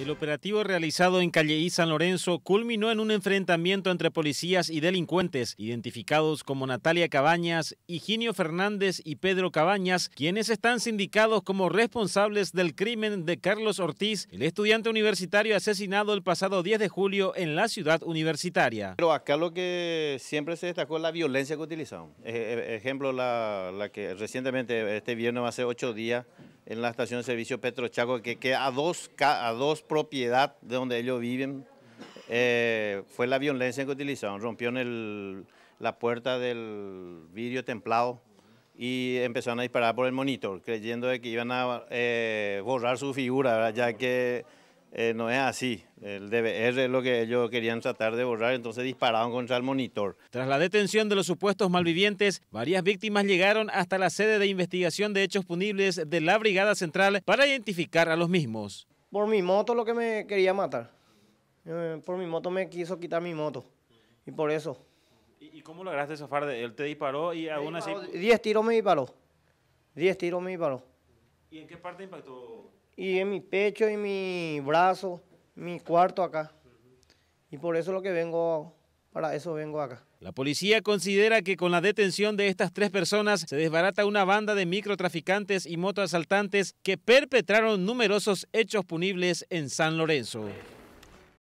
El operativo realizado en Calle San Lorenzo culminó en un enfrentamiento entre policías y delincuentes, identificados como Natalia Cabañas, Higinio Fernández y Pedro Cabañas, quienes están sindicados como responsables del crimen de Carlos Ortiz, el estudiante universitario asesinado el pasado 10 de julio en la ciudad universitaria. Pero acá lo que siempre se destacó es la violencia que utilizaron. E, e, ejemplo, la, la que recientemente, este viernes hace ocho días, en la estación de servicio Petrochaco, que queda a dos, a dos propiedad de donde ellos viven. Eh, fue la violencia que utilizaron, rompieron la puerta del vidrio templado y empezaron a disparar por el monitor, creyendo de que iban a eh, borrar su figura, ya que eh, no es así. El DVR es lo que ellos querían tratar de borrar, entonces dispararon contra el monitor. Tras la detención de los supuestos malvivientes, varias víctimas llegaron hasta la sede de investigación de hechos punibles de la Brigada Central para identificar a los mismos. Por mi moto lo que me quería matar. Eh, por mi moto me quiso quitar mi moto. Y por eso. ¿Y cómo lograste zafar? Él te disparó y aún así... Diez tiros me disparó. Diez tiros me disparó. ¿Y en qué parte impactó? Y en mi pecho y mi brazo, mi cuarto acá. Y por eso lo que vengo, para eso vengo acá. La policía considera que con la detención de estas tres personas se desbarata una banda de microtraficantes y motoasaltantes que perpetraron numerosos hechos punibles en San Lorenzo.